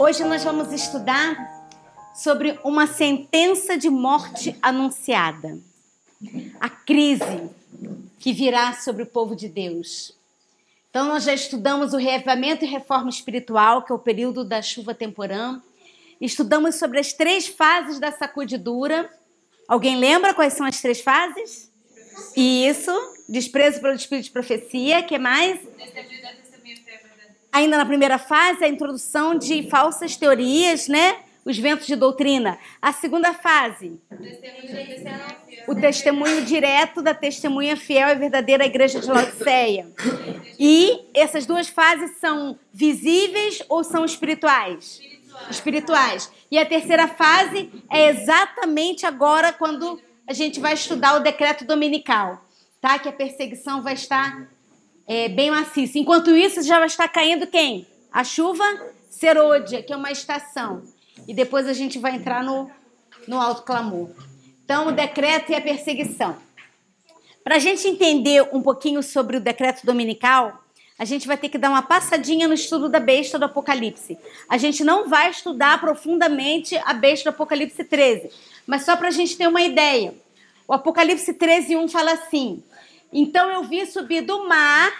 Hoje nós vamos estudar sobre uma sentença de morte anunciada. A crise que virá sobre o povo de Deus. Então nós já estudamos o reavivamento e reforma espiritual, que é o período da chuva temporã. Estudamos sobre as três fases da sacudidura. Alguém lembra quais são as três fases? Isso, desprezo pelo espírito de profecia, que mais? ainda na primeira fase, a introdução de falsas teorias, né? Os ventos de doutrina. A segunda fase. O testemunho direto da testemunha fiel e verdadeira igreja de Laodiceia. E essas duas fases são visíveis ou são espirituais? Espirituais. E a terceira fase é exatamente agora quando a gente vai estudar o decreto dominical, tá? Que a perseguição vai estar é, bem maciça. Enquanto isso, já está caindo quem? A chuva serôdia, que é uma estação. E depois a gente vai entrar no, no alto clamor. Então, o decreto e a perseguição. Para a gente entender um pouquinho sobre o decreto dominical, a gente vai ter que dar uma passadinha no estudo da besta do Apocalipse. A gente não vai estudar profundamente a besta do Apocalipse 13, mas só para a gente ter uma ideia. O Apocalipse 13, 1 fala assim: então eu vi subir do mar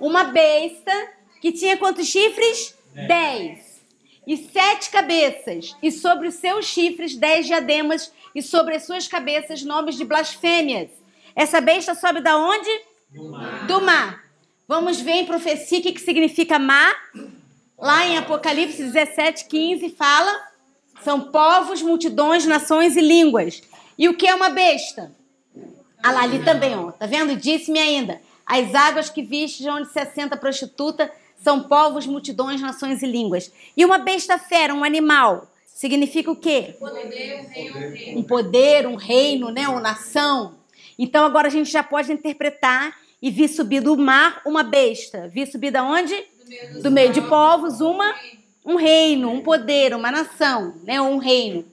uma besta que tinha quantos chifres? Dez. E sete cabeças, e sobre os seus chifres dez diademas, e sobre as suas cabeças nomes de blasfêmias. Essa besta sobe da onde? Do mar. Do mar. Vamos ver em profecia o que, que significa mar. Lá em Apocalipse 17, 15, fala: são povos, multidões, nações e línguas. E o que é uma besta? A Lali também, ó. Tá vendo? Disse-me ainda. As águas que viste onde se assenta a prostituta são povos, multidões, nações e línguas. E uma besta fera, um animal, significa o quê? Poder, um poder, um reino, né? Uma nação. Então agora a gente já pode interpretar e vi subir do mar uma besta. Vi subir da onde? Do meio, do meio de povos uma um reino, um poder, uma nação, né? Um reino.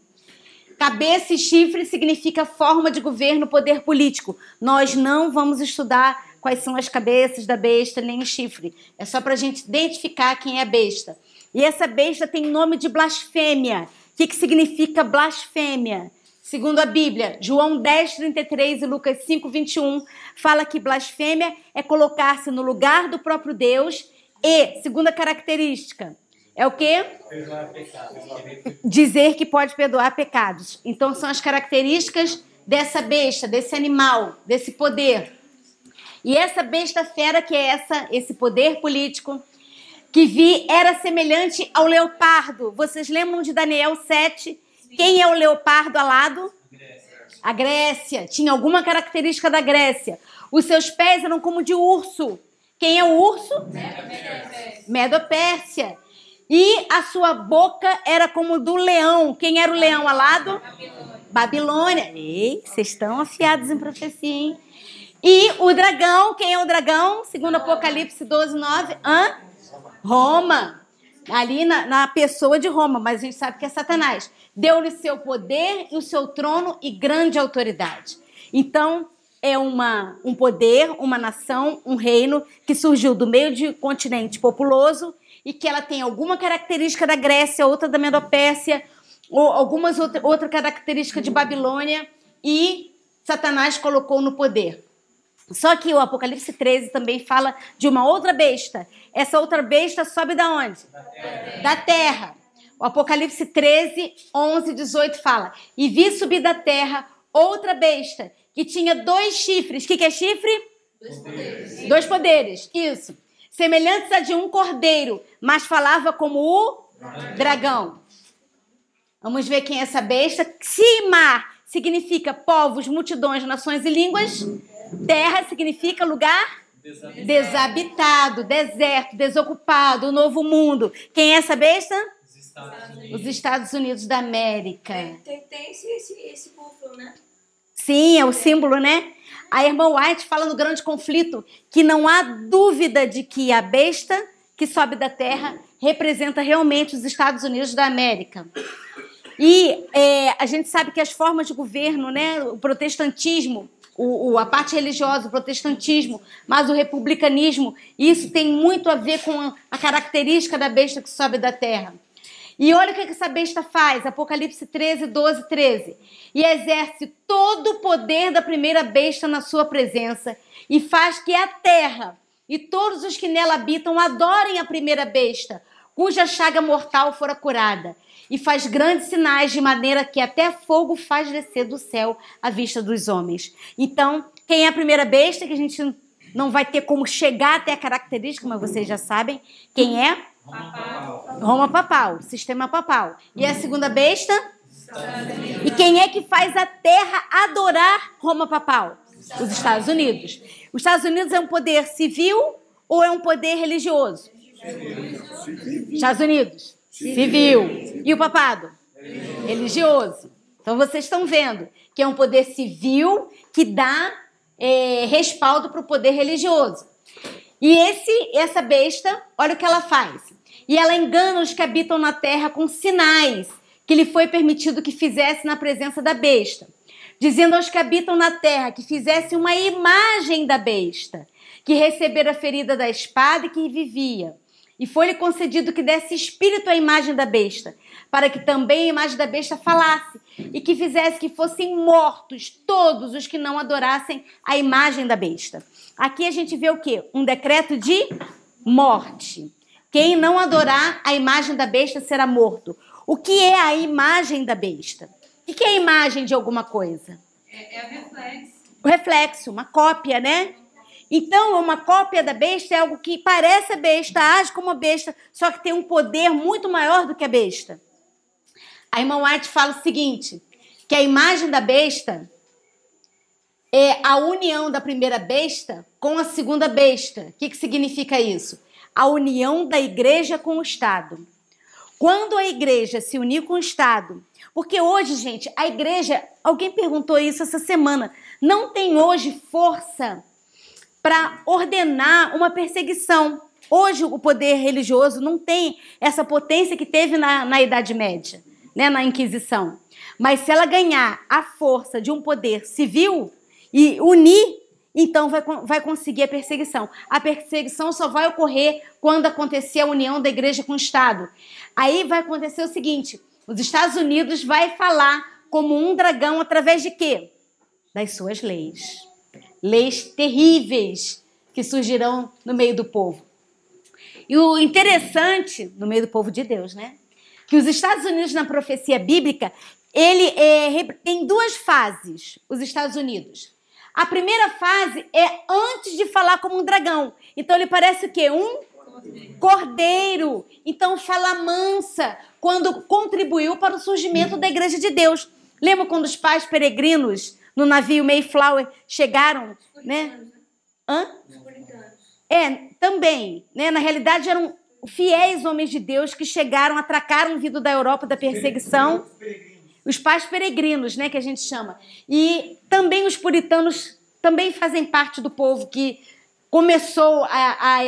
Cabeça e chifre significa forma de governo, poder político. Nós não vamos estudar quais são as cabeças da besta nem o chifre. É só para a gente identificar quem é a besta. E essa besta tem nome de blasfêmia. O que, que significa blasfêmia? Segundo a Bíblia, João 10, 33 e Lucas 5, 21, fala que blasfêmia é colocar-se no lugar do próprio Deus e, segunda característica, é o quê? Dizer que pode perdoar pecados. Então são as características dessa besta, desse animal, desse poder. E essa besta fera que é essa, esse poder político que vi era semelhante ao leopardo. Vocês lembram de Daniel 7? Quem é o leopardo alado? A Grécia. Tinha alguma característica da Grécia. Os seus pés eram como de urso. Quem é o urso? medo Pérsia. E a sua boca era como do leão. Quem era o leão alado? Babilônia. Babilônia. Ei, vocês estão afiados em profecia, hein? E o dragão, quem é o dragão? Segundo Apocalipse 12, 9, hã? Roma. Ali na, na pessoa de Roma, mas a gente sabe que é Satanás. Deu-lhe seu poder e o seu trono e grande autoridade. Então, é uma, um poder, uma nação, um reino que surgiu do meio de um continente populoso e que ela tem alguma característica da Grécia, outra da Medopérsia, ou algumas outra, outra característica de Babilônia e Satanás colocou no poder. Só que o Apocalipse 13 também fala de uma outra besta. Essa outra besta sobe da onde? Da terra. Da terra. O Apocalipse 13, 11, 18 fala: E vi subir da terra outra besta que tinha dois chifres. O que, que é chifre? Dois poderes. Dois poderes, isso semelhantes a de um cordeiro, mas falava como o dragão. Vamos ver quem é essa besta. Cima significa povos, multidões, nações e línguas. Terra significa lugar desabitado, desabitado deserto, desocupado, o novo mundo. Quem é essa besta? Os Estados Unidos, Os Estados Unidos da América. Tem, tem, tem esse, esse, esse, símbolo, né? Sim, é o símbolo, né? A irmã White fala no grande conflito que não há dúvida de que a besta que sobe da terra representa realmente os Estados Unidos da América. E é, a gente sabe que as formas de governo, né, o protestantismo, o, o, a parte religiosa, o protestantismo, mas o republicanismo, isso tem muito a ver com a, a característica da besta que sobe da terra. E olha o que essa besta faz, Apocalipse 13, 12, 13. E exerce todo o poder da primeira besta na sua presença, e faz que a terra e todos os que nela habitam adorem a primeira besta, cuja chaga mortal fora curada, e faz grandes sinais de maneira que até fogo faz descer do céu à vista dos homens. Então, quem é a primeira besta, que a gente não vai ter como chegar até a característica, mas vocês já sabem quem é, Papal. Roma papal, sistema papal. E a segunda besta? E quem é que faz a terra adorar Roma papal? Os Estados Unidos. Os Estados Unidos é um poder civil ou é um poder religioso? Estados Unidos. Civil. E o papado? Religioso. Então vocês estão vendo que é um poder civil que dá é, respaldo para o poder religioso. E esse, essa besta, olha o que ela faz. E ela engana os que habitam na terra com sinais que lhe foi permitido que fizesse na presença da besta, dizendo aos que habitam na terra que fizessem uma imagem da besta, que recebera a ferida da espada e que vivia. E foi-lhe concedido que desse espírito à imagem da besta, para que também a imagem da besta falasse, e que fizesse que fossem mortos todos os que não adorassem a imagem da besta. Aqui a gente vê o quê? Um decreto de morte. Quem não adorar a imagem da besta será morto. O que é a imagem da besta? O que é a imagem de alguma coisa? É, é o reflexo. O reflexo, uma cópia, né? Então, uma cópia da besta é algo que parece a besta, age como a besta, só que tem um poder muito maior do que a besta. A irmã White fala o seguinte: que a imagem da besta é a união da primeira besta com a segunda besta. O que, que significa isso? a união da igreja com o Estado. Quando a igreja se unir com o Estado, porque hoje, gente, a igreja, alguém perguntou isso essa semana, não tem hoje força para ordenar uma perseguição. Hoje o poder religioso não tem essa potência que teve na, na Idade Média, né, na Inquisição. Mas se ela ganhar a força de um poder civil e unir então vai, vai conseguir a perseguição. A perseguição só vai ocorrer quando acontecer a união da igreja com o Estado. Aí vai acontecer o seguinte: os Estados Unidos vai falar como um dragão através de quê? Das suas leis. Leis terríveis que surgirão no meio do povo. E o interessante, no meio do povo de Deus, né? Que os Estados Unidos, na profecia bíblica, ele é, tem duas fases, os Estados Unidos. A primeira fase é antes de falar como um dragão. Então ele parece o quê? Um cordeiro. Então fala mansa quando contribuiu para o surgimento da igreja de Deus. Lembra quando os pais peregrinos no navio Mayflower chegaram, né? Hã? É, também, né? Na realidade eram fiéis homens de Deus que chegaram, atracaram vindo da Europa da perseguição. Os os pais peregrinos, né, que a gente chama. E também os puritanos também fazem parte do povo que começou a,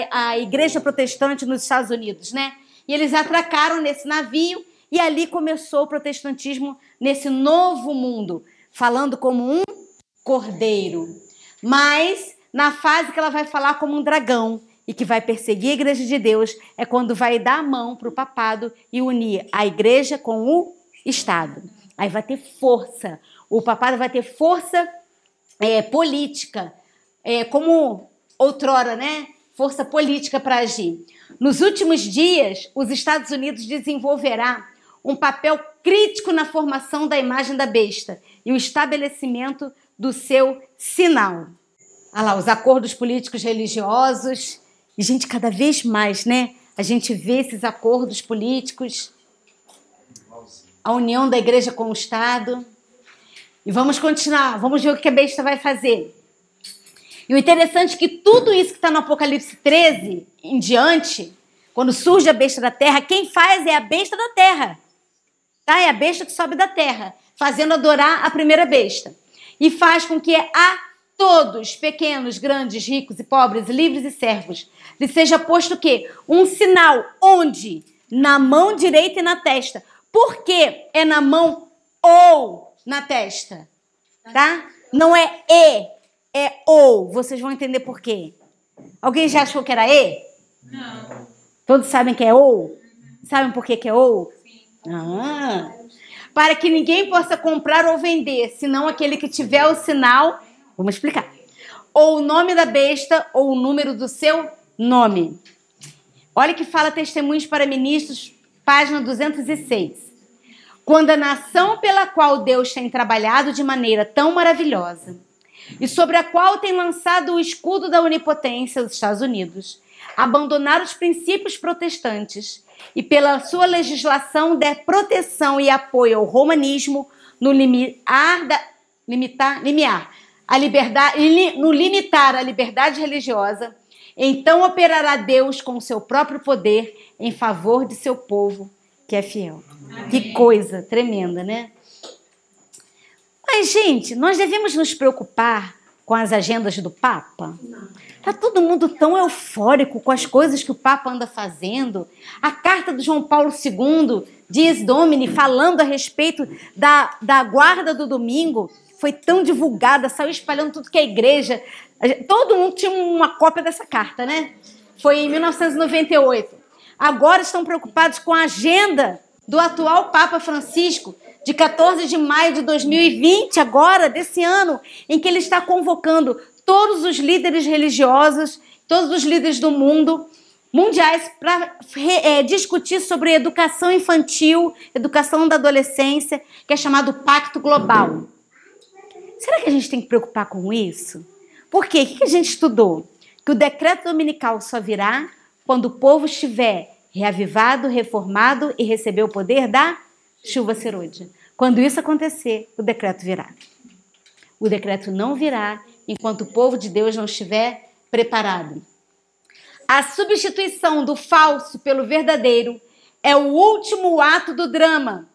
a, a igreja protestante nos Estados Unidos, né? E eles atracaram nesse navio e ali começou o protestantismo nesse novo mundo, falando como um cordeiro. Mas na fase que ela vai falar como um dragão e que vai perseguir a igreja de Deus é quando vai dar a mão para o papado e unir a igreja com o Estado. Aí vai ter força. O papado vai ter força é, política, é, como outrora, né? Força política para agir. Nos últimos dias, os Estados Unidos desenvolverá um papel crítico na formação da imagem da besta e o estabelecimento do seu sinal. Ah lá, os acordos políticos religiosos. E, gente, cada vez mais, né? A gente vê esses acordos políticos a união da igreja com o Estado. E vamos continuar, vamos ver o que a besta vai fazer. E o interessante é que tudo isso que está no Apocalipse 13 em diante, quando surge a besta da terra, quem faz é a besta da terra. Tá? É a besta que sobe da terra, fazendo adorar a primeira besta. E faz com que a todos, pequenos, grandes, ricos e pobres, livres e servos, lhe seja posto o quê? Um sinal onde? Na mão direita e na testa por que é na mão ou na testa? Tá? Não é e, é ou. Vocês vão entender por quê. Alguém já achou que era e? Não. Todos sabem que é ou? Sabem por que, que é ou? Sim. Ah. Para que ninguém possa comprar ou vender, senão aquele que tiver o sinal. Vamos explicar. Ou o nome da besta ou o número do seu nome. Olha que fala testemunhos para ministros, página 206. Quando a nação pela qual Deus tem trabalhado de maneira tão maravilhosa e sobre a qual tem lançado o escudo da onipotência dos Estados Unidos, abandonar os princípios protestantes e pela sua legislação der proteção e apoio ao romanismo no limiar da, limitar, limiar a liberdade no limitar a liberdade religiosa então operará Deus com o seu próprio poder em favor de seu povo que é fiel. Amém. Que coisa tremenda, né? Mas, gente, nós devemos nos preocupar com as agendas do Papa? Tá todo mundo tão eufórico com as coisas que o Papa anda fazendo. A carta do João Paulo II diz Domini falando a respeito da, da guarda do domingo foi tão divulgada, saiu espalhando tudo que é igreja. Todo mundo tinha uma cópia dessa carta, né? Foi em 1998. Agora estão preocupados com a agenda do atual Papa Francisco, de 14 de maio de 2020, agora, desse ano, em que ele está convocando todos os líderes religiosos, todos os líderes do mundo mundiais para é, discutir sobre educação infantil, educação da adolescência, que é chamado Pacto Global. Será que a gente tem que preocupar com isso? Por quê? O que a gente estudou? Que o decreto dominical só virá quando o povo estiver reavivado, reformado e receber o poder da chuva serúdia. Quando isso acontecer, o decreto virá. O decreto não virá enquanto o povo de Deus não estiver preparado. A substituição do falso pelo verdadeiro é o último ato do drama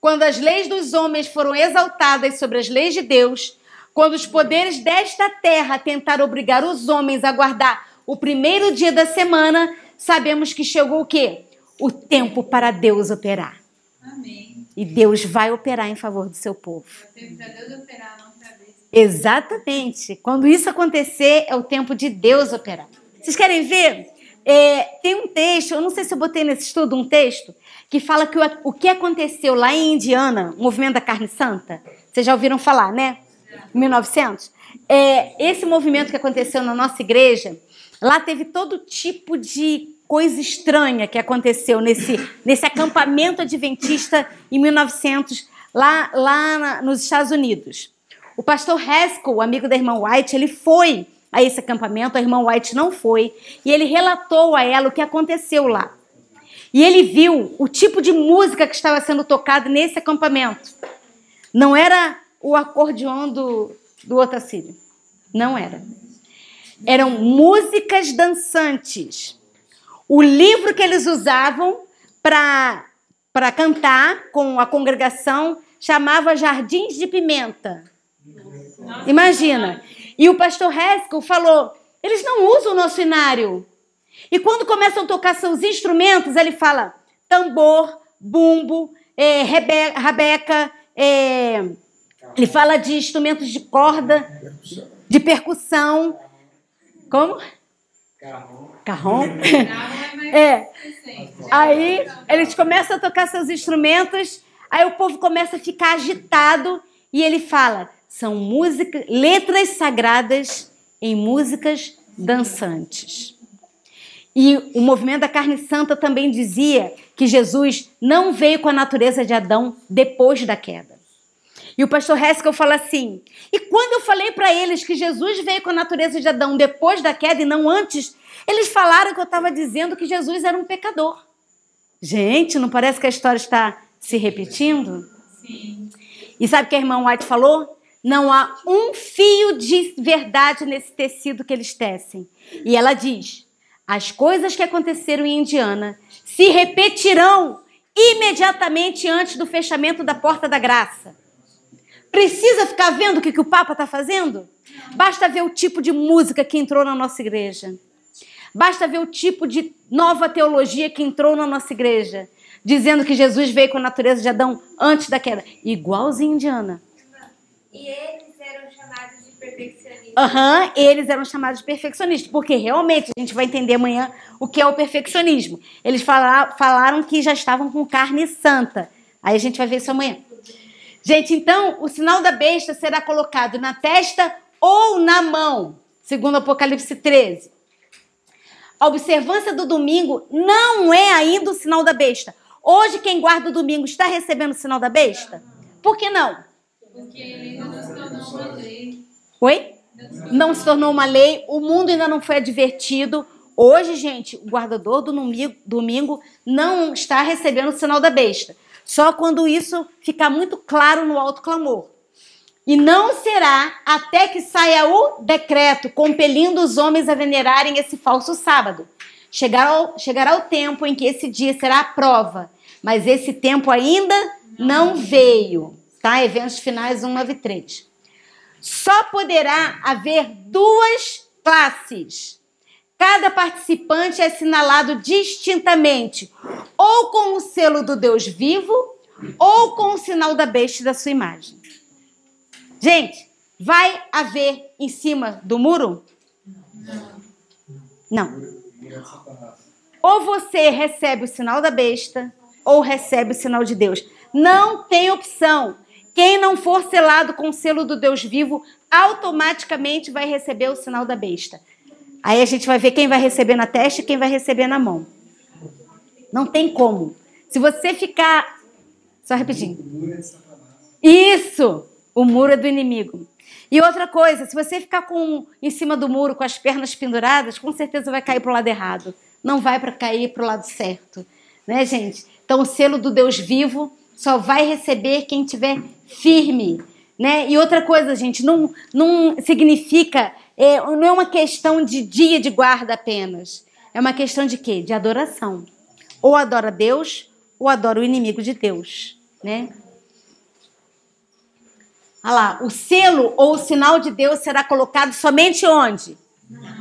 quando as leis dos homens foram exaltadas sobre as leis de Deus, quando os poderes desta terra tentaram obrigar os homens a guardar o primeiro dia da semana, sabemos que chegou o quê? O tempo para Deus operar. Amém. E Deus vai operar em favor do seu povo. É o tempo para Deus operar, não para Deus. Exatamente. Quando isso acontecer, é o tempo de Deus operar. Vocês querem ver? É, tem um texto, eu não sei se eu botei nesse estudo um texto, que fala que o, o que aconteceu lá em Indiana, o movimento da carne santa, vocês já ouviram falar, né? 1900. É, esse movimento que aconteceu na nossa igreja, lá teve todo tipo de coisa estranha que aconteceu nesse, nesse acampamento adventista em 1900, lá, lá na, nos Estados Unidos. O pastor Haskell, amigo da irmã White, ele foi a esse acampamento, a irmã White não foi, e ele relatou a ela o que aconteceu lá. E ele viu o tipo de música que estava sendo tocada nesse acampamento. Não era o acordeão do, do Otacílio. Não era. Eram músicas dançantes. O livro que eles usavam para cantar com a congregação chamava Jardins de Pimenta. Imagina. E o pastor Heskel falou: eles não usam o nosso inário. E quando começam a tocar seus instrumentos, ele fala tambor, bumbo, é, rebe, rabeca, é, ele fala de instrumentos de corda, percussão. de percussão. Como? Carrom. Carrom. é. Aí eles começam a tocar seus instrumentos, aí o povo começa a ficar agitado e ele fala: são música, letras sagradas em músicas dançantes. E o movimento da carne santa também dizia que Jesus não veio com a natureza de Adão depois da queda. E o pastor Heskel fala assim: e quando eu falei para eles que Jesus veio com a natureza de Adão depois da queda e não antes, eles falaram que eu estava dizendo que Jesus era um pecador. Gente, não parece que a história está se repetindo? Sim. E sabe o que a irmã White falou? Não há um fio de verdade nesse tecido que eles tecem. E ela diz: as coisas que aconteceram em Indiana se repetirão imediatamente antes do fechamento da porta da graça. Precisa ficar vendo o que, que o Papa está fazendo? Basta ver o tipo de música que entrou na nossa igreja. Basta ver o tipo de nova teologia que entrou na nossa igreja, dizendo que Jesus veio com a natureza de Adão antes da queda. Igualzinho Indiana. E ele Uhum, eles eram chamados de perfeccionistas, porque realmente a gente vai entender amanhã o que é o perfeccionismo. Eles fala, falaram que já estavam com carne santa. Aí a gente vai ver isso amanhã. Gente, então o sinal da besta será colocado na testa ou na mão, segundo Apocalipse 13. A observância do domingo não é ainda o sinal da besta. Hoje, quem guarda o domingo está recebendo o sinal da besta? Por que não? Porque ele ainda não está na lei. Oi? não se tornou uma lei, o mundo ainda não foi advertido. Hoje, gente, o guardador do domingo não está recebendo o sinal da besta. Só quando isso ficar muito claro no alto clamor. E não será até que saia o decreto compelindo os homens a venerarem esse falso sábado. Chegará, chegará o tempo em que esse dia será a prova, mas esse tempo ainda não, não veio. Tá? Eventos finais 1, 9 e 3. Só poderá haver duas classes. Cada participante é assinalado distintamente, ou com o selo do Deus vivo, ou com o sinal da besta da sua imagem. Gente, vai haver em cima do muro? Não. Ou você recebe o sinal da besta, ou recebe o sinal de Deus. Não tem opção. Quem não for selado com o selo do Deus vivo, automaticamente vai receber o sinal da besta. Aí a gente vai ver quem vai receber na testa e quem vai receber na mão. Não tem como. Se você ficar. Só repetindo. Isso! O muro é do inimigo. E outra coisa, se você ficar com em cima do muro com as pernas penduradas, com certeza vai cair para o lado errado. Não vai para cair para o lado certo, né, gente? Então o selo do Deus vivo só vai receber quem tiver firme, né? E outra coisa, gente, não, não significa, é, não é uma questão de dia de guarda apenas. É uma questão de quê? De adoração. Ou adora Deus, ou adora o inimigo de Deus, né? Olha lá, o selo ou o sinal de Deus será colocado somente onde?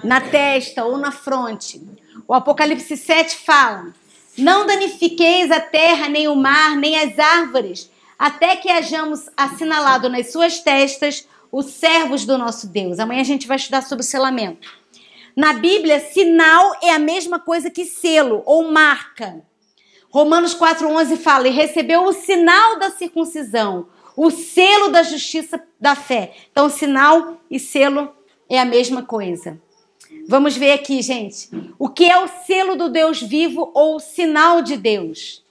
Na testa ou na fronte. O Apocalipse 7 fala: Não danifiqueis a terra, nem o mar, nem as árvores, até que hajamos assinalado nas suas testas os servos do nosso Deus. Amanhã a gente vai estudar sobre o selamento. Na Bíblia, sinal é a mesma coisa que selo ou marca. Romanos 4,11 fala: e recebeu o sinal da circuncisão, o selo da justiça da fé. Então, sinal e selo é a mesma coisa. Vamos ver aqui, gente. O que é o selo do Deus vivo ou o sinal de Deus?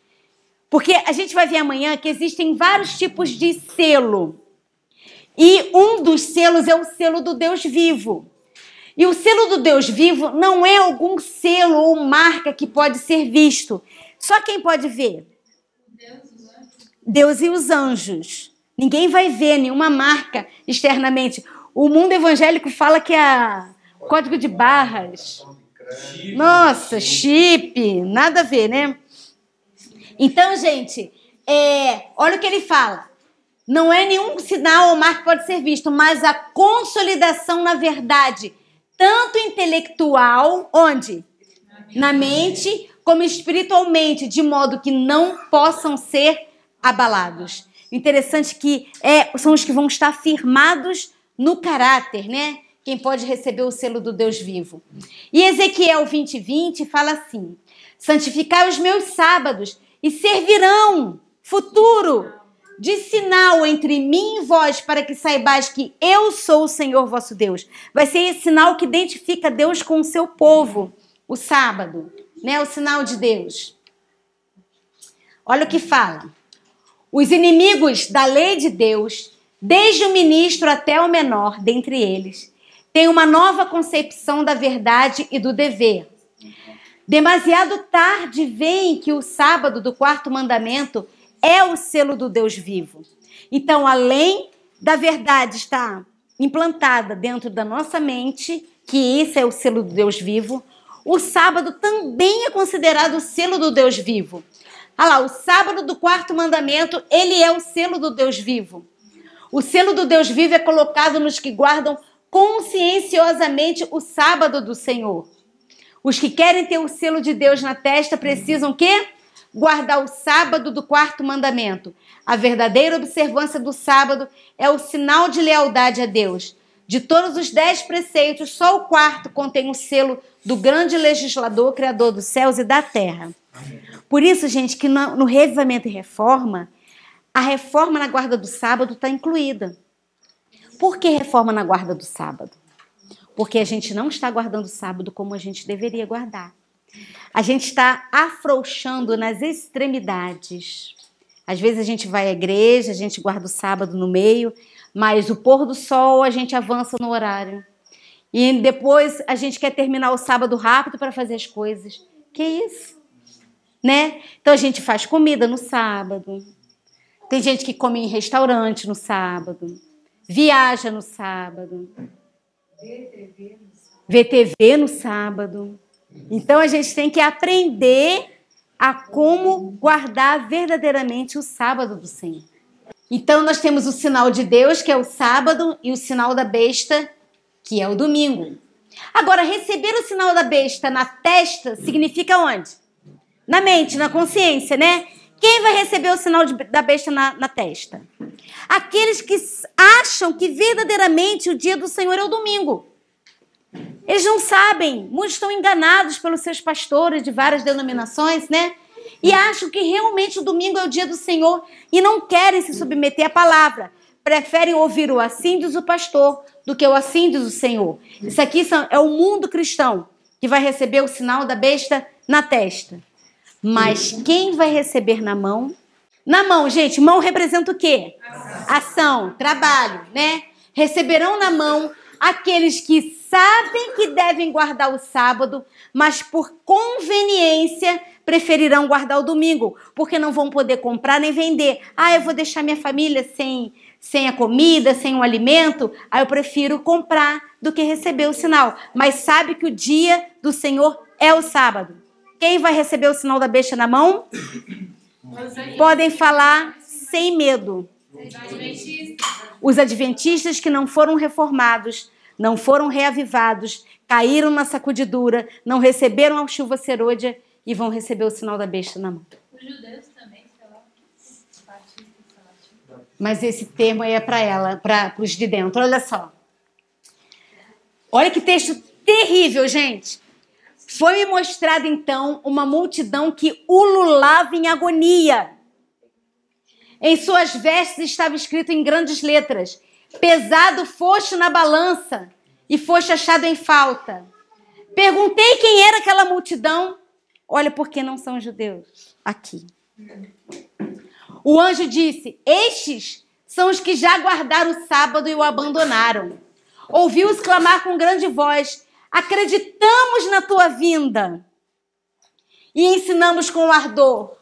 Porque a gente vai ver amanhã que existem vários tipos de selo. E um dos selos é o selo do Deus vivo. E o selo do Deus vivo não é algum selo ou marca que pode ser visto. Só quem pode ver? Deus e os anjos. Ninguém vai ver nenhuma marca externamente. O mundo evangélico fala que é código de barras. Nossa, chip, nada a ver, né? Então, gente, é, olha o que ele fala. Não é nenhum sinal ou marca que pode ser visto, mas a consolidação na verdade, tanto intelectual, onde? Na mente, como espiritualmente, de modo que não possam ser abalados. Interessante que é, são os que vão estar firmados no caráter, né? Quem pode receber o selo do Deus vivo. E Ezequiel 20, 20 fala assim: Santificai os meus sábados e servirão futuro de sinal entre mim e vós, para que saibais que eu sou o Senhor vosso Deus. Vai ser esse sinal que identifica Deus com o seu povo, o sábado, né? O sinal de Deus. Olha o que fala. Os inimigos da lei de Deus, desde o ministro até o menor dentre eles, têm uma nova concepção da verdade e do dever Demasiado tarde vem que o sábado do quarto mandamento é o selo do Deus vivo. Então, além da verdade estar implantada dentro da nossa mente, que isso é o selo do Deus vivo, o sábado também é considerado o selo do Deus vivo. Olha lá, o sábado do quarto mandamento, ele é o selo do Deus vivo. O selo do Deus vivo é colocado nos que guardam conscienciosamente o sábado do Senhor. Os que querem ter o selo de Deus na testa precisam que guardar o sábado do quarto mandamento. A verdadeira observância do sábado é o sinal de lealdade a Deus. De todos os dez preceitos, só o quarto contém o selo do grande legislador, criador dos céus e da terra. Por isso, gente, que no revivamento e reforma, a reforma na guarda do sábado está incluída. Por que reforma na guarda do sábado? porque a gente não está guardando o sábado como a gente deveria guardar. A gente está afrouxando nas extremidades. Às vezes a gente vai à igreja, a gente guarda o sábado no meio, mas o pôr do sol a gente avança no horário. E depois a gente quer terminar o sábado rápido para fazer as coisas. Que isso? Né? Então a gente faz comida no sábado. Tem gente que come em restaurante no sábado. Viaja no sábado. VTV no sábado. Então a gente tem que aprender a como guardar verdadeiramente o sábado do Senhor. Então nós temos o sinal de Deus, que é o sábado, e o sinal da besta, que é o domingo. Agora, receber o sinal da besta na testa significa onde? Na mente, na consciência, né? Quem vai receber o sinal de, da besta na, na testa? Aqueles que acham que verdadeiramente o dia do Senhor é o domingo. Eles não sabem, muitos estão enganados pelos seus pastores de várias denominações, né? E acham que realmente o domingo é o dia do Senhor e não querem se submeter à palavra. Preferem ouvir o assim diz o pastor do que o assim diz o Senhor. Isso aqui é o mundo cristão que vai receber o sinal da besta na testa. Mas quem vai receber na mão? Na mão, gente, mão representa o quê? Ação, trabalho, né? Receberão na mão aqueles que sabem que devem guardar o sábado, mas por conveniência preferirão guardar o domingo, porque não vão poder comprar nem vender. Ah, eu vou deixar minha família sem sem a comida, sem o alimento, aí ah, eu prefiro comprar do que receber o sinal. Mas sabe que o dia do Senhor é o sábado. Quem vai receber o sinal da besta na mão? Podem falar sem medo. Os adventistas que não foram reformados, não foram reavivados, caíram na sacudidura, não receberam a chuva serôdia e vão receber o sinal da besta na mão. Os judeus também, Mas esse termo aí é para ela, para os de dentro. Olha só. Olha que texto terrível, gente. Foi-me mostrada então uma multidão que ululava em agonia. Em suas vestes estava escrito em grandes letras: Pesado foste na balança e foste achado em falta. Perguntei quem era aquela multidão. Olha, porque não são judeus aqui. O anjo disse: Estes são os que já guardaram o sábado e o abandonaram. Ouviu-os clamar com grande voz: acreditamos na tua vinda e ensinamos com ardor.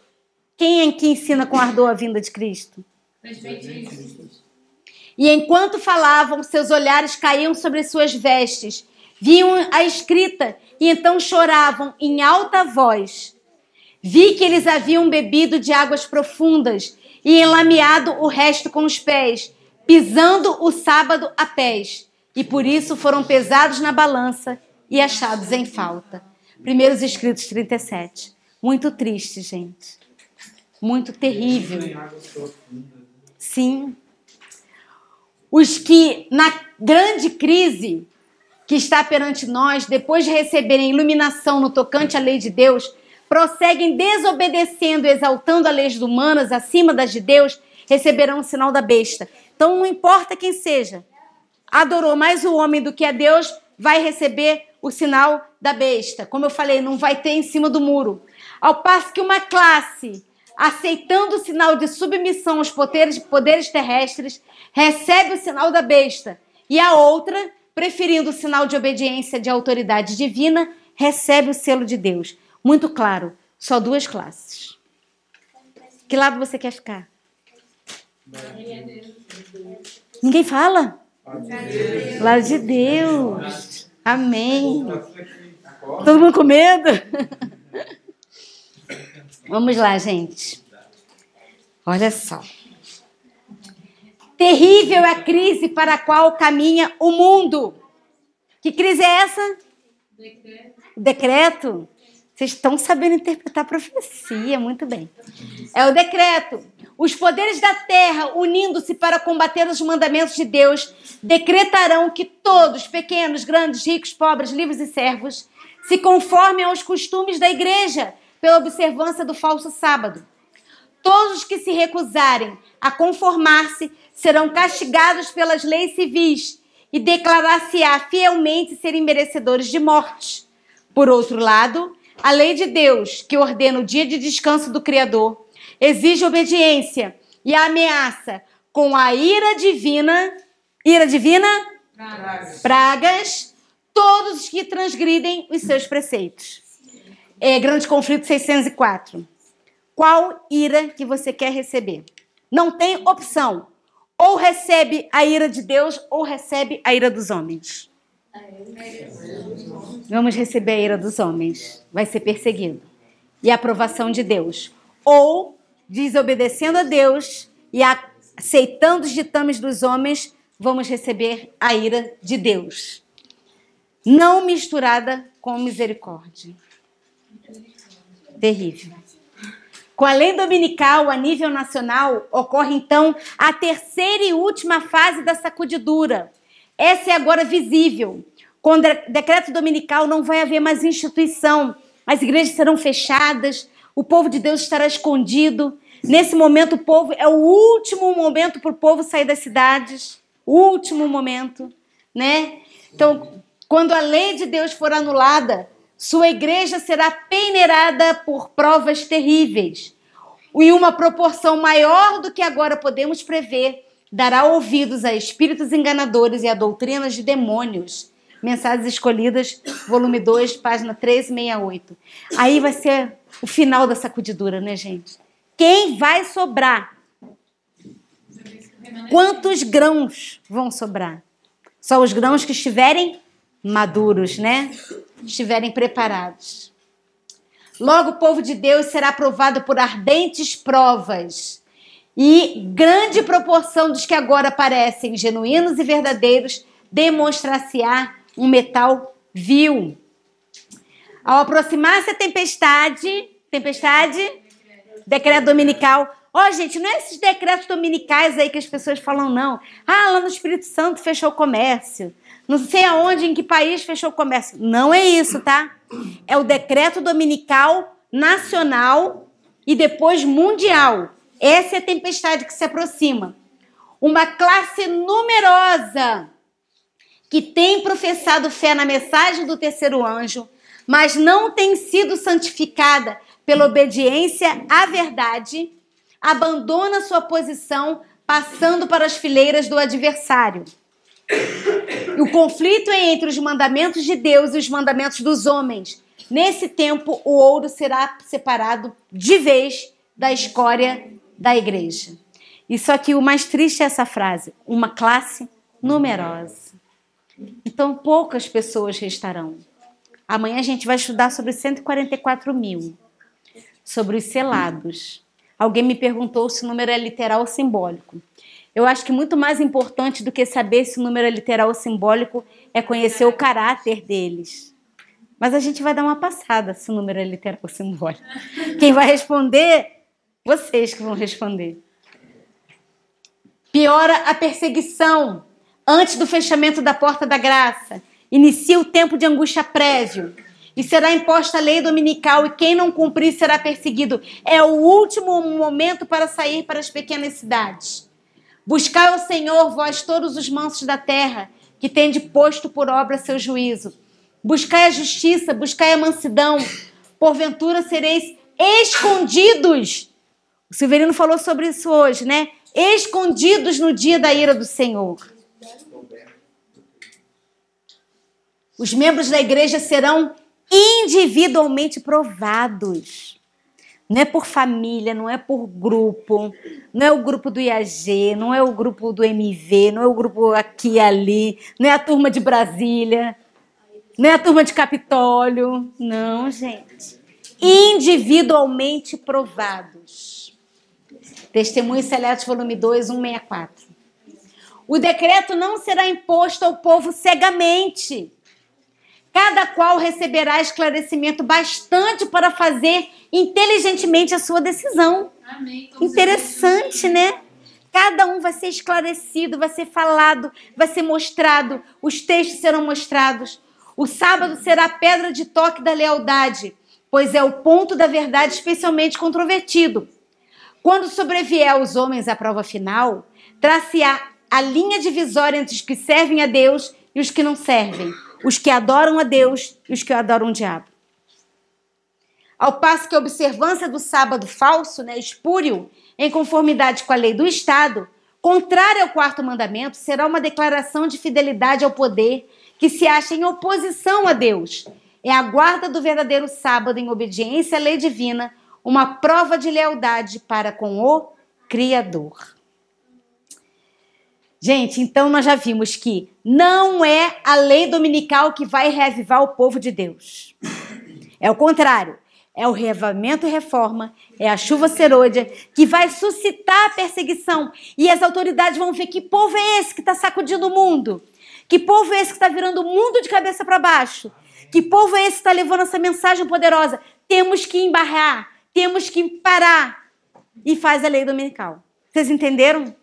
Quem é que ensina com ardor a vinda de Cristo? E enquanto falavam, seus olhares caíam sobre suas vestes, viam a escrita e então choravam em alta voz. Vi que eles haviam bebido de águas profundas e enlameado o resto com os pés, pisando o sábado a pés, e por isso foram pesados na balança e achados em falta. Primeiros Escritos 37. Muito triste, gente. Muito terrível. Sim. Os que, na grande crise que está perante nós, depois de receberem iluminação no tocante à lei de Deus, prosseguem desobedecendo, exaltando as leis humanas acima das de Deus, receberão o sinal da besta. Então, não importa quem seja, adorou mais o homem do que a Deus, vai receber o sinal da besta. Como eu falei, não vai ter em cima do muro. Ao passo que uma classe, aceitando o sinal de submissão aos poderes, poderes terrestres, recebe o sinal da besta. E a outra, preferindo o sinal de obediência de autoridade divina, recebe o selo de Deus. Muito claro, só duas classes. Que lado você quer ficar? Ninguém fala? Lado de Deus. Amém. Todo mundo com medo? Vamos lá, gente. Olha só. Terrível é a crise para a qual caminha o mundo. Que crise é essa? Decreto. decreto? Vocês estão sabendo interpretar a profecia, muito bem. É o decreto. Os poderes da terra, unindo-se para combater os mandamentos de Deus, decretarão que todos, pequenos, grandes, ricos, pobres, livres e servos, se conformem aos costumes da igreja pela observância do falso sábado. Todos os que se recusarem a conformar-se serão castigados pelas leis civis e declarar-se-á fielmente serem merecedores de morte. Por outro lado, a lei de Deus, que ordena o dia de descanso do Criador, exige obediência e ameaça com a ira divina, ira divina, pragas, pragas todos os que transgridem os seus preceitos. É grande conflito 604. Qual ira que você quer receber? Não tem opção. Ou recebe a ira de Deus ou recebe a ira dos homens. Vamos receber a ira dos homens. Vai ser perseguido. E a aprovação de Deus. Ou desobedecendo a Deus e aceitando os ditames dos homens, vamos receber a ira de Deus, não misturada com misericórdia. Terrível. Com a lei dominical a nível nacional, ocorre então a terceira e última fase da sacudidura. Essa é agora visível. Com o decreto dominical não vai haver mais instituição, as igrejas serão fechadas, o povo de Deus estará escondido. Nesse momento, o povo é o último momento para o povo sair das cidades. O último momento, né? Então, quando a lei de Deus for anulada, sua igreja será peneirada por provas terríveis. Em uma proporção maior do que agora podemos prever, dará ouvidos a espíritos enganadores e a doutrinas de demônios. Mensagens Escolhidas, volume 2, página 368. Aí vai ser o final da sacudidura, né, gente? Quem vai sobrar? Quantos grãos vão sobrar? Só os grãos que estiverem maduros, né? Estiverem preparados. Logo o povo de Deus será provado por ardentes provas. E grande proporção dos que agora parecem genuínos e verdadeiros demonstrar-se-á um metal vil. Ao aproximar-se a tempestade, tempestade, decreto dominical. Ó, oh, gente, não é esses decretos dominicais aí que as pessoas falam, não. Ah, lá no Espírito Santo fechou o comércio. Não sei aonde, em que país fechou o comércio. Não é isso, tá? É o decreto dominical nacional e depois mundial. Essa é a tempestade que se aproxima. Uma classe numerosa que tem professado fé na mensagem do terceiro anjo, mas não tem sido santificada pela obediência à verdade, abandona sua posição passando para as fileiras do adversário. O conflito é entre os mandamentos de Deus e os mandamentos dos homens. Nesse tempo, o ouro será separado de vez da escória da igreja. E só que o mais triste é essa frase: uma classe numerosa. Então poucas pessoas restarão. Amanhã a gente vai estudar sobre 144 mil, sobre os selados. Alguém me perguntou se o número é literal ou simbólico. Eu acho que muito mais importante do que saber se o número é literal ou simbólico é conhecer o caráter deles. Mas a gente vai dar uma passada se o número é literal ou simbólico. Quem vai responder? Vocês que vão responder. Piora a perseguição antes do fechamento da porta da graça. Inicia o tempo de angústia prévio. E será imposta a lei dominical, e quem não cumprir será perseguido. É o último momento para sair para as pequenas cidades. Buscai ao Senhor, vós todos os mansos da terra, que tende posto por obra seu juízo. Buscai a justiça, buscai a mansidão, porventura sereis escondidos. O Silverino falou sobre isso hoje, né? Escondidos no dia da ira do Senhor. Os membros da igreja serão individualmente provados. Não é por família, não é por grupo, não é o grupo do IAG, não é o grupo do MV, não é o grupo aqui e ali, não é a turma de Brasília, não é a turma de Capitólio. Não, gente. Individualmente provados. Testemunhos Seletos, volume 2, 164. O decreto não será imposto ao povo cegamente Cada qual receberá esclarecimento bastante para fazer inteligentemente a sua decisão. Amém. Interessante, né? Cada um vai ser esclarecido, vai ser falado, vai ser mostrado, os textos serão mostrados. O sábado será a pedra de toque da lealdade, pois é o ponto da verdade especialmente controvertido. Quando sobrevier os homens à prova final, tracear a linha divisória entre os que servem a Deus e os que não servem os que adoram a Deus e os que adoram o diabo. Ao passo que a observância do sábado falso, né, espúrio, em conformidade com a lei do Estado, contrária ao quarto mandamento, será uma declaração de fidelidade ao poder que se acha em oposição a Deus. É a guarda do verdadeiro sábado em obediência à lei divina, uma prova de lealdade para com o Criador. Gente, então nós já vimos que não é a lei dominical que vai reavivar o povo de Deus. É o contrário. É o reavivamento e reforma, é a chuva serôdia que vai suscitar a perseguição. E as autoridades vão ver que povo é esse que está sacudindo o mundo. Que povo é esse que está virando o mundo de cabeça para baixo? Que povo é esse que está levando essa mensagem poderosa? Temos que embarrar, temos que parar. E faz a lei dominical. Vocês entenderam?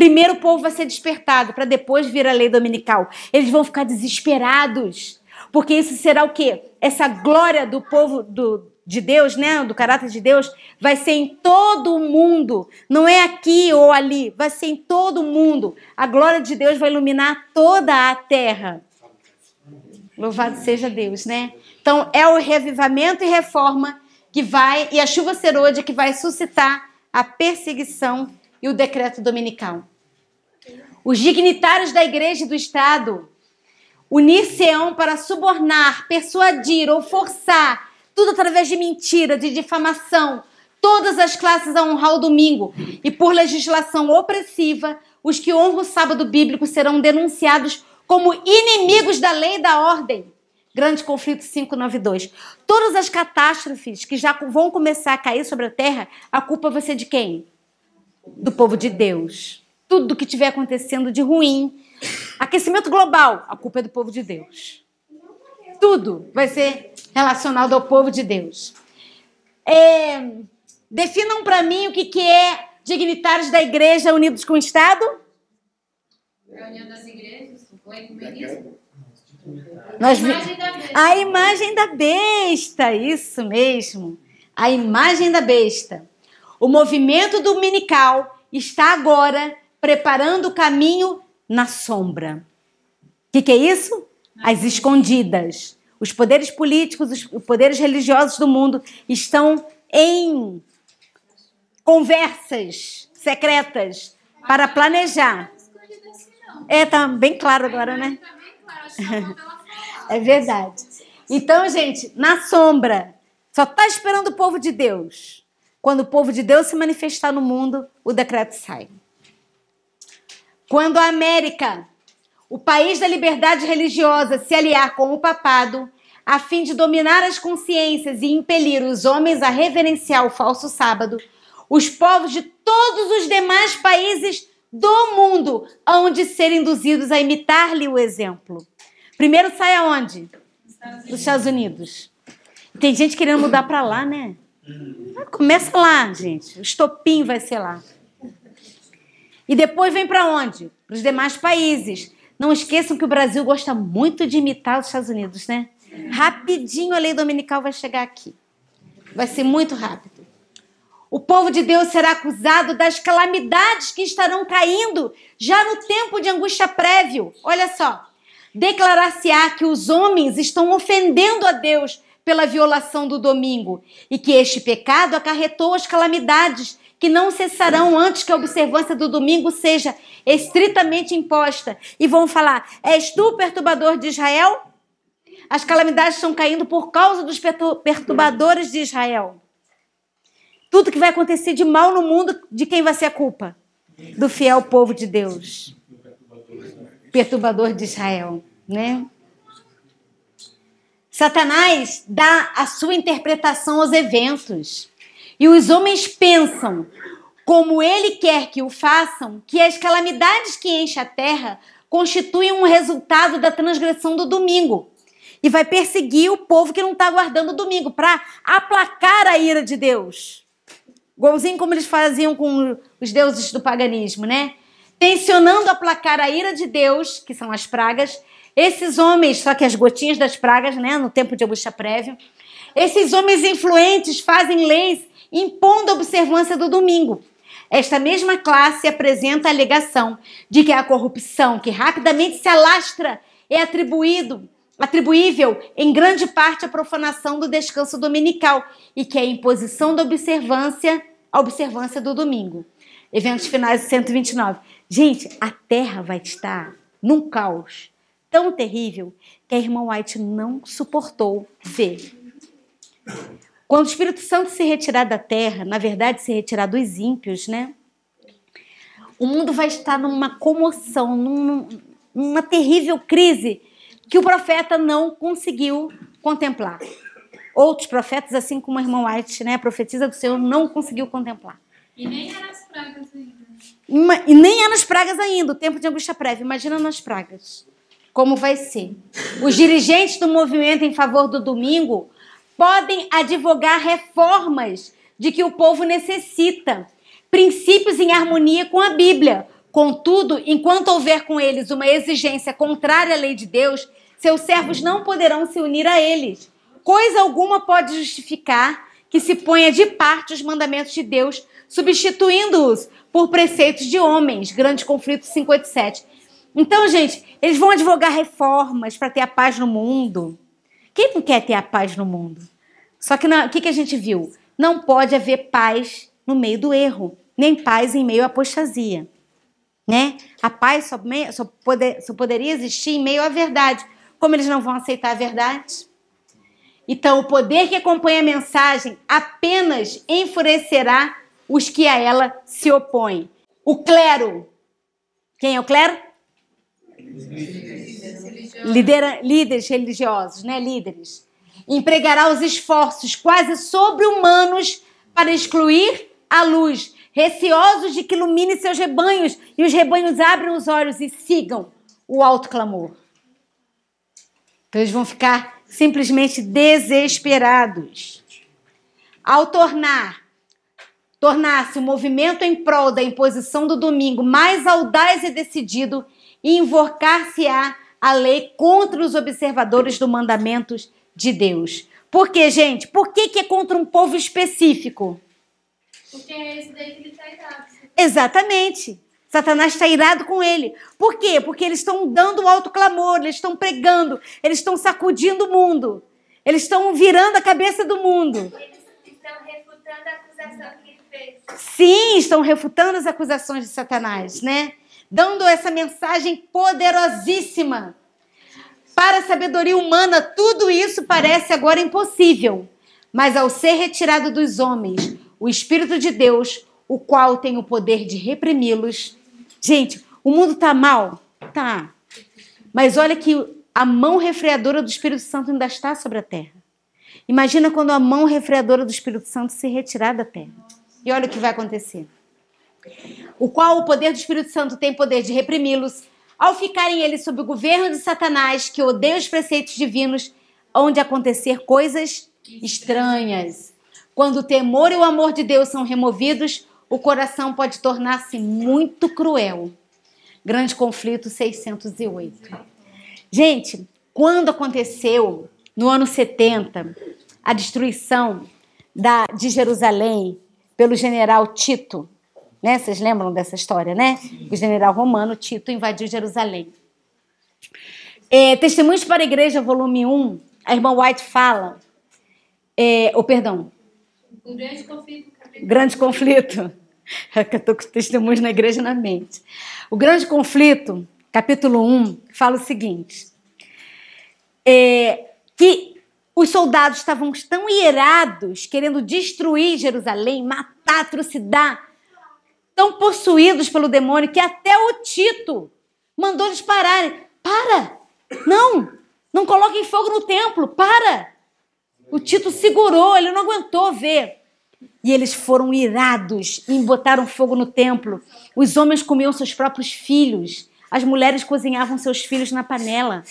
Primeiro o povo vai ser despertado, para depois vir a lei dominical. Eles vão ficar desesperados, porque isso será o quê? Essa glória do povo do, de Deus, né, do caráter de Deus, vai ser em todo o mundo. Não é aqui ou ali, vai ser em todo o mundo. A glória de Deus vai iluminar toda a terra. Louvado seja Deus, né? Então é o revivamento e reforma que vai e a chuva serôdia que vai suscitar a perseguição e o decreto dominical os dignitários da igreja e do Estado, unir-se-ão para subornar, persuadir ou forçar, tudo através de mentira, de difamação, todas as classes a honrar o domingo, e por legislação opressiva, os que honram o sábado bíblico serão denunciados como inimigos da lei e da ordem. Grande Conflito 592. Todas as catástrofes que já vão começar a cair sobre a terra, a culpa vai ser de quem? Do povo de Deus tudo que estiver acontecendo de ruim. Aquecimento global, a culpa é do povo de Deus. Tudo vai ser relacionado ao povo de Deus. É, definam para mim o que, que é dignitários da igreja unidos com o Estado? Reunião das igrejas, Nós A imagem da besta, isso mesmo. A imagem da besta. O movimento dominical está agora preparando o caminho na sombra. O que, que é isso? As escondidas. Os poderes políticos, os poderes religiosos do mundo estão em conversas secretas para planejar. Assim, é, tá bem claro agora, né? Tá é verdade. Então, gente, na sombra, só está esperando o povo de Deus. Quando o povo de Deus se manifestar no mundo, o decreto sai. Quando a América, o país da liberdade religiosa, se aliar com o papado, a fim de dominar as consciências e impelir os homens a reverenciar o falso sábado, os povos de todos os demais países do mundo hão de ser induzidos a imitar-lhe o exemplo. Primeiro sai aonde? Estados Dos Estados Unidos. Tem gente querendo mudar para lá, né? Uhum. Ah, começa lá, gente. O estopim vai ser lá. E depois vem para onde? Para os demais países. Não esqueçam que o Brasil gosta muito de imitar os Estados Unidos, né? Rapidinho a lei dominical vai chegar aqui. Vai ser muito rápido. O povo de Deus será acusado das calamidades que estarão caindo já no tempo de angústia prévio. Olha só. Declarar-se-á que os homens estão ofendendo a Deus pela violação do domingo e que este pecado acarretou as calamidades que não cessarão antes que a observância do domingo seja estritamente imposta. E vão falar: És tu o perturbador de Israel? As calamidades estão caindo por causa dos perturbadores de Israel. Tudo que vai acontecer de mal no mundo, de quem vai ser a culpa? Do fiel povo de Deus. Perturbador de Israel, né? Satanás dá a sua interpretação aos eventos e os homens pensam como ele quer que o façam, que as calamidades que enchem a terra constituem um resultado da transgressão do domingo. E vai perseguir o povo que não está guardando o domingo, para aplacar a ira de Deus. Igualzinho como eles faziam com os deuses do paganismo, né? Tensionando aplacar a ira de Deus, que são as pragas, esses homens, só que as gotinhas das pragas, né, no tempo de angústia prévia, esses homens influentes fazem leis impondo a observância do domingo. Esta mesma classe apresenta a alegação de que a corrupção que rapidamente se alastra é atribuído, atribuível em grande parte à profanação do descanso dominical e que é a imposição da observância, a observância do domingo. Eventos finais 129. Gente, a Terra vai estar num caos tão terrível que a irmã White não suportou ver. Quando o Espírito Santo se retirar da terra, na verdade, se retirar dos ímpios, né? O mundo vai estar numa comoção, numa terrível crise que o profeta não conseguiu contemplar. Outros profetas, assim como o irmão White, né, a profetisa do Senhor, não conseguiu contemplar. E nem era as pragas ainda. E nem é nas pragas ainda, o tempo de angústia prévia. Imagina nas pragas. Como vai ser? Os dirigentes do movimento em favor do domingo podem advogar reformas de que o povo necessita, princípios em harmonia com a Bíblia. Contudo, enquanto houver com eles uma exigência contrária à lei de Deus, seus servos não poderão se unir a eles. Coisa alguma pode justificar que se ponha de parte os mandamentos de Deus, substituindo-os por preceitos de homens. Grande conflito 57. Então, gente, eles vão advogar reformas para ter a paz no mundo. Quem não quer ter a paz no mundo? Só que o que, que a gente viu? Não pode haver paz no meio do erro, nem paz em meio à apostasia. Né? A paz só, só, poder, só poderia existir em meio à verdade. Como eles não vão aceitar a verdade? Então, o poder que acompanha a mensagem apenas enfurecerá os que a ela se opõem. O clero. Quem é o clero? Lidera, líderes religiosos, né? Líderes. Empregará os esforços quase sobre-humanos para excluir a luz, receosos de que ilumine seus rebanhos, e os rebanhos abram os olhos e sigam o alto clamor. Então eles vão ficar simplesmente desesperados. Ao tornar tornasse se o movimento em prol da imposição do domingo mais audaz e decidido, invocar-se-á a lei contra os observadores do mandamentos de Deus. Por quê, gente? Por que, que é contra um povo específico? Porque é isso daí que ele está irado. Exatamente. Satanás está irado com ele. Por quê? Porque eles estão dando alto clamor, eles estão pregando, eles estão sacudindo o mundo. Eles estão virando a cabeça do mundo. Eles estão refutando a acusação que ele fez. Sim, estão refutando as acusações de Satanás, né? dando essa mensagem poderosíssima. Para a sabedoria humana, tudo isso parece agora impossível, mas ao ser retirado dos homens, o Espírito de Deus, o qual tem o poder de reprimi-los. Gente, o mundo tá mal? Tá. Mas olha que a mão refreadora do Espírito Santo ainda está sobre a terra. Imagina quando a mão refreadora do Espírito Santo se retirar da terra. E olha o que vai acontecer o qual o poder do Espírito Santo tem poder de reprimi-los, ao ficarem eles sob o governo de Satanás, que odeia os preceitos divinos, onde acontecer coisas estranhas. Quando o temor e o amor de Deus são removidos, o coração pode tornar-se muito cruel. Grande conflito 608. Gente, quando aconteceu no ano 70 a destruição da, de Jerusalém pelo general Tito, né? Vocês lembram dessa história, né? O general romano Tito invadiu Jerusalém. É, Testemunhos para a Igreja, volume 1, a irmã White fala. É, oh, perdão. Um grande conflito. Grande conflito. É eu estou com testemunhos na igreja na mente. O grande conflito, capítulo 1, fala o seguinte: é, que os soldados estavam tão irados, querendo destruir Jerusalém, matar, atrocidade tão possuídos pelo demônio que até o Tito mandou eles pararem. Para! Não! Não coloquem fogo no templo! Para! O Tito segurou, ele não aguentou ver. E eles foram irados e botaram fogo no templo. Os homens comiam seus próprios filhos. As mulheres cozinhavam seus filhos na panela.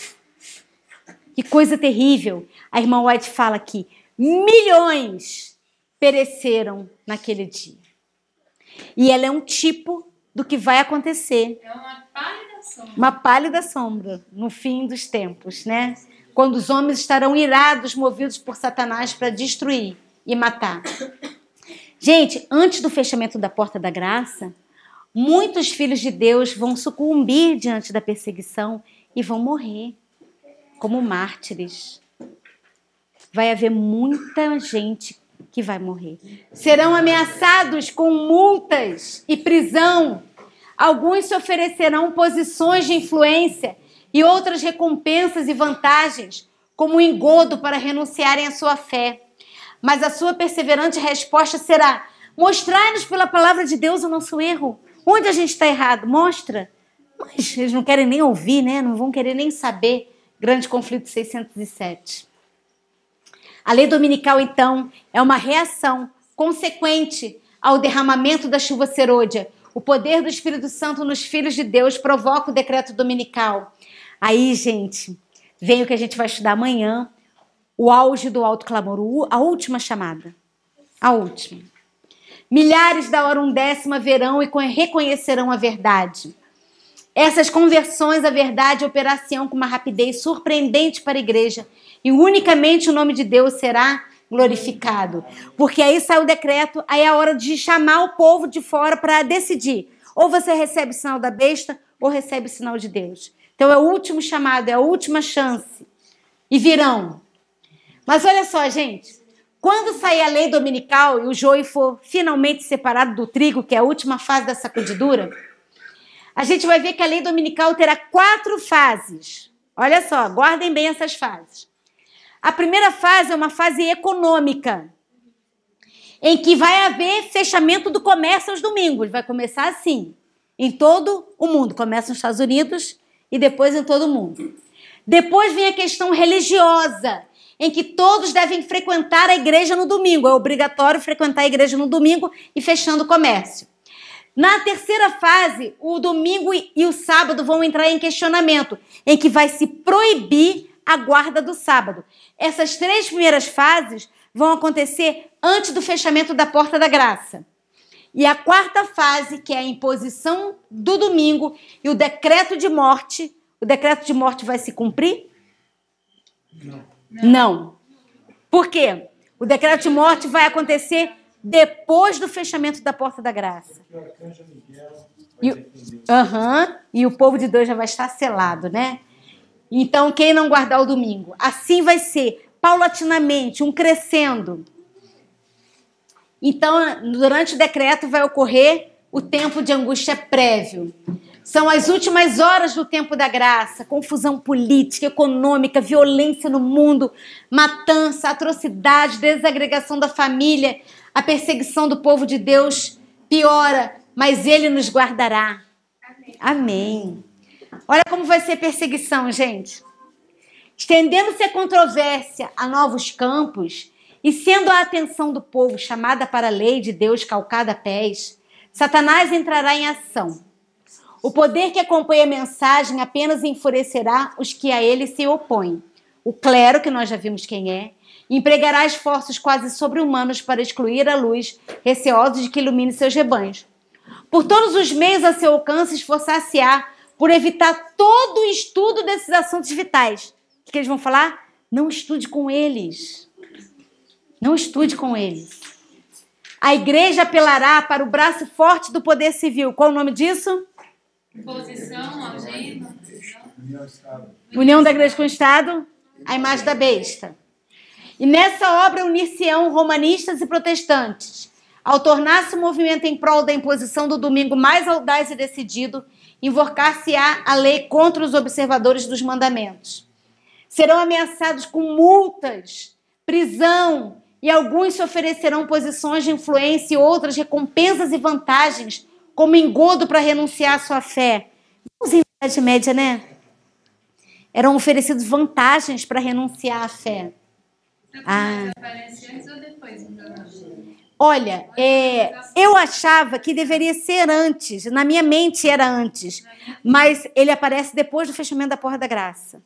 Que coisa terrível. A irmã White fala que milhões pereceram naquele dia. E ela é um tipo do que vai acontecer. É uma pálida sombra. Uma pálida sombra no fim dos tempos, né? Quando os homens estarão irados, movidos por Satanás para destruir e matar. Gente, antes do fechamento da porta da graça, muitos filhos de Deus vão sucumbir diante da perseguição e vão morrer como mártires. Vai haver muita gente que vai morrer. Serão ameaçados com multas e prisão. Alguns se oferecerão posições de influência e outras recompensas e vantagens, como um engodo para renunciarem à sua fé. Mas a sua perseverante resposta será: mostrar-nos pela palavra de Deus o nosso erro. Onde a gente está errado? Mostra. Mas eles não querem nem ouvir, né? Não vão querer nem saber. Grande conflito 607. A lei dominical, então, é uma reação consequente ao derramamento da chuva serôdia. O poder do Espírito Santo nos filhos de Deus provoca o decreto dominical. Aí, gente, vem o que a gente vai estudar amanhã, o auge do alto clamor, a última chamada. A última. Milhares da hora um décima verão e reconhecerão a verdade. Essas conversões à verdade operação com uma rapidez surpreendente para a igreja e unicamente o nome de Deus será glorificado. Porque aí sai o decreto, aí é a hora de chamar o povo de fora para decidir. Ou você recebe o sinal da besta, ou recebe o sinal de Deus. Então é o último chamado, é a última chance. E virão. Mas olha só, gente. Quando sair a lei dominical e o joio for finalmente separado do trigo, que é a última fase da sacudidura, a gente vai ver que a lei dominical terá quatro fases. Olha só, guardem bem essas fases. A primeira fase é uma fase econômica, em que vai haver fechamento do comércio aos domingos. Vai começar assim, em todo o mundo. Começa nos Estados Unidos e depois em todo o mundo. Depois vem a questão religiosa, em que todos devem frequentar a igreja no domingo. É obrigatório frequentar a igreja no domingo e fechando o comércio. Na terceira fase, o domingo e o sábado vão entrar em questionamento, em que vai se proibir a guarda do sábado. Essas três primeiras fases vão acontecer antes do fechamento da porta da graça. E a quarta fase, que é a imposição do domingo e o decreto de morte, o decreto de morte vai se cumprir? Não. Não. Por quê? O decreto de morte vai acontecer depois do fechamento da porta da graça. E, uhum, e o povo de Deus já vai estar selado, né? Então, quem não guardar o domingo? Assim vai ser, paulatinamente, um crescendo. Então, durante o decreto vai ocorrer o tempo de angústia prévio. São as últimas horas do tempo da graça, confusão política, econômica, violência no mundo, matança, atrocidade, desagregação da família, a perseguição do povo de Deus piora, mas ele nos guardará. Amém. Amém. Olha como vai ser perseguição, gente. Estendendo-se a controvérsia a novos campos e sendo a atenção do povo chamada para a lei de Deus calcada a pés, Satanás entrará em ação. O poder que acompanha a mensagem apenas enfurecerá os que a ele se opõem. O clero, que nós já vimos quem é, empregará esforços quase sobre-humanos para excluir a luz, receosos de que ilumine seus rebanhos. Por todos os meios a seu alcance, esforçar-se-á por evitar todo o estudo desses assuntos vitais. O que eles vão falar? Não estude com eles. Não estude com eles. A igreja apelará para o braço forte do poder civil. Qual o nome disso? Posição, agenda. União da igreja com o Estado, a imagem da besta. E nessa obra unir-se-ão romanistas e protestantes. Ao tornar-se o um movimento em prol da imposição do domingo mais audaz e decidido, Invocar-se-á a lei contra os observadores dos mandamentos. Serão ameaçados com multas, prisão, e alguns se oferecerão posições de influência e outras recompensas e vantagens como engodo para renunciar à sua fé. Vamos em Idade Média, né? Eram oferecidos vantagens para renunciar à fé. Ah. Olha, é, eu achava que deveria ser antes, na minha mente era antes, mas ele aparece depois do fechamento da Porta da Graça.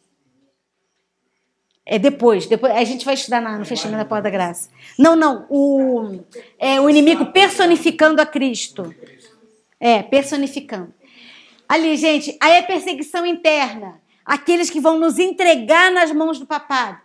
É depois, depois a gente vai estudar no fechamento da Porta da Graça. Não, não, o, é, o inimigo personificando a Cristo. É, personificando. Ali, gente, aí é perseguição interna. Aqueles que vão nos entregar nas mãos do papado.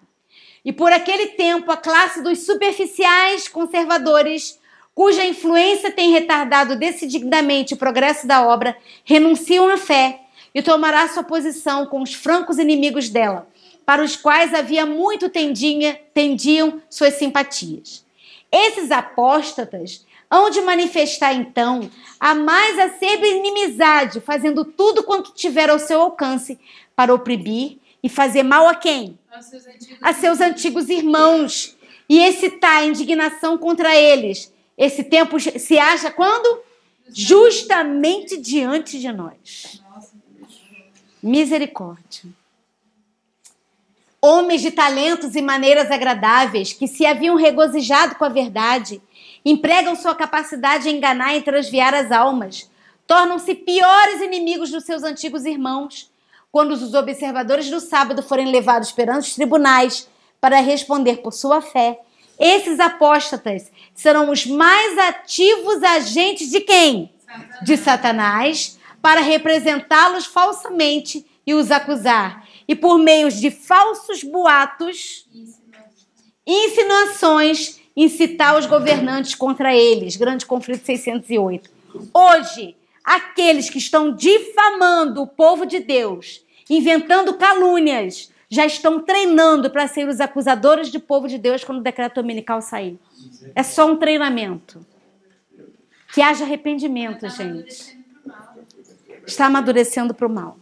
E por aquele tempo, a classe dos superficiais conservadores, cuja influência tem retardado decididamente o progresso da obra, renunciam à fé e tomará sua posição com os francos inimigos dela, para os quais havia muito tendinha, tendiam suas simpatias. Esses apóstatas hão de manifestar então a mais acerba inimizade, fazendo tudo quanto tiver ao seu alcance para oprimir e fazer mal a quem? A seus antigos, a seus antigos irmãos. E excitar tá, a indignação contra eles. Esse tempo se acha quando? Justamente diante de nós. Misericórdia. Homens de talentos e maneiras agradáveis que se haviam regozijado com a verdade, empregam sua capacidade em enganar e transviar as almas, tornam-se piores inimigos dos seus antigos irmãos quando os observadores do sábado forem levados perante os tribunais para responder por sua fé, esses apóstatas serão os mais ativos agentes de quem? Satanás. De Satanás, para representá-los falsamente e os acusar. E por meios de falsos boatos, insinuações, incitar os governantes contra eles. Grande conflito 608. Hoje, aqueles que estão difamando o povo de Deus, inventando calúnias, já estão treinando para ser os acusadores do povo de Deus quando o decreto dominical sair. É só um treinamento. Que haja arrependimento, tá gente. Está amadurecendo para o mal.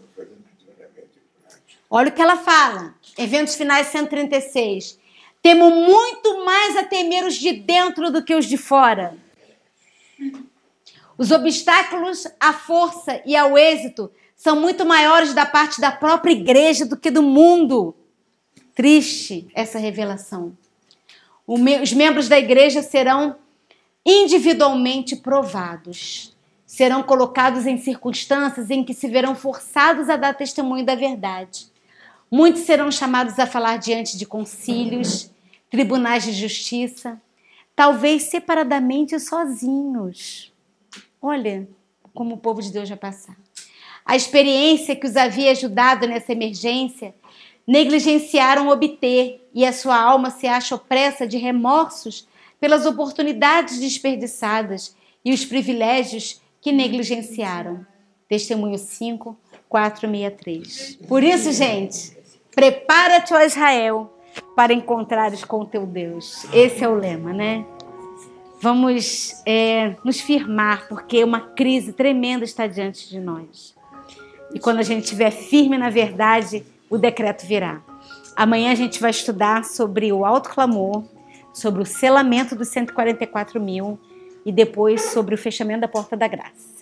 Olha o que ela fala. Eventos finais 136. Temo muito mais a temer os de dentro do que os de fora. Os obstáculos à força e ao êxito são muito maiores da parte da própria igreja do que do mundo. Triste essa revelação. Os membros da igreja serão individualmente provados, serão colocados em circunstâncias em que se verão forçados a dar testemunho da verdade. Muitos serão chamados a falar diante de concílios, tribunais de justiça, talvez separadamente e sozinhos. Olha como o povo de Deus vai passar. A experiência que os havia ajudado nessa emergência negligenciaram obter e a sua alma se acha opressa de remorsos pelas oportunidades desperdiçadas e os privilégios que negligenciaram. Testemunho 5, 463. Por isso, gente, prepara-te, ó Israel, para encontrares com teu Deus. Esse é o lema, né? vamos é, nos firmar, porque uma crise tremenda está diante de nós. E quando a gente estiver firme na verdade, o decreto virá. Amanhã a gente vai estudar sobre o alto clamor, sobre o selamento dos 144 mil e depois sobre o fechamento da porta da graça.